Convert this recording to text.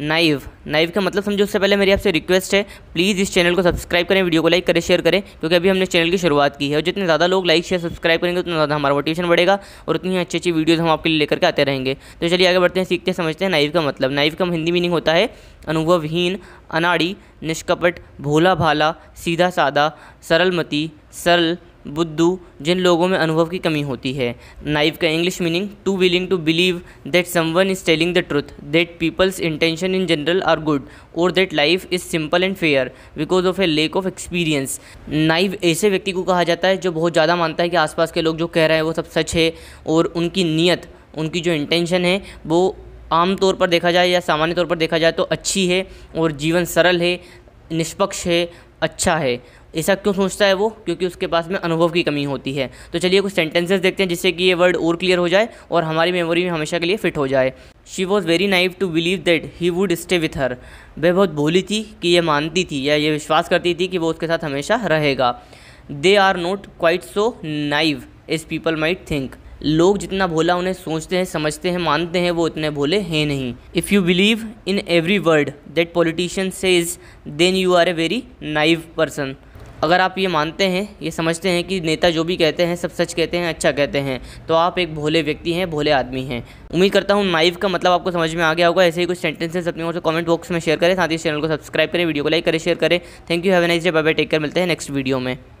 naive naive का मतलब समझो उससे पहले मेरी आपसे रिक्वेस्ट है प्लीज़ इस चैनल को सब्सक्राइब करें वीडियो को लाइक करें शेयर करें क्योंकि अभी हमने चैनल की शुरुआत की है और जितने ज़्यादा लोग लाइक शेयर सब्सक्राइब करेंगे उतना ज़्यादा हमारा मोटिवेशन बढ़ेगा और उतनी अच्छी अच्छी वीडियोज़ हम आपके लिए लेकर के आते रहेंगे तो चलिए आगे बढ़ते हैं सीखते समझते हैं नाइव का मतलब नाइव का हिंदी मीनिंग होता है अनुभवहीन अनाड़ी निष्कपट भोला भाला सीधा साधा सरलमती सरल बुद्धू जिन लोगों में अनुभव की कमी होती है नाइव का English meaning too willing to believe that someone is telling the truth that people's intention in general are good और that life is simple and fair because of a lack of experience naive ऐसे व्यक्ति को कहा जाता है जो बहुत ज़्यादा मानता है कि आसपास के लोग जो कह रहे हैं वो सब सच है और उनकी नीयत उनकी जो इंटेंशन है वो आम तौर पर देखा जाए या सामान्य तौर पर देखा जाए तो अच्छी है और जीवन सरल है निष्पक्ष है अच्छा है ऐसा क्यों सोचता है वो क्योंकि उसके पास में अनुभव की कमी होती है तो चलिए कुछ सेंटेंसेस देखते हैं जिससे कि ये वर्ड और क्लियर हो जाए और हमारी मेमोरी में हमेशा के लिए फिट हो जाए she was very naive to believe that he would stay with her वह बहुत भोली थी कि ये मानती थी या ये विश्वास करती थी कि वो उसके साथ हमेशा रहेगा they are not quite so naive as people might think लोग जितना भोला उन्हें सोचते हैं समझते हैं मानते हैं वो इतने भोले हैं नहीं if you believe in every word that politician says then you are a very naive person अगर आप ये मानते हैं ये समझते हैं कि नेता जो भी कहते हैं सब सच कहते हैं अच्छा कहते हैं तो आप एक भोले व्यक्ति हैं भोले आदमी हैं उम्मीद करता हूँ नाइफ का मतलब आपको समझ में आ गया होगा ऐसे ही कुछ सेंटेंसेस अपने और से कमेंट बॉक्स में शेयर करें साथ ही चैनल को सब्सक्राइब करें वीडियो को लाइक करें शेयर करें thank you have a nice day bye bye take care मिलते हैं नेक्स्ट वीडियो में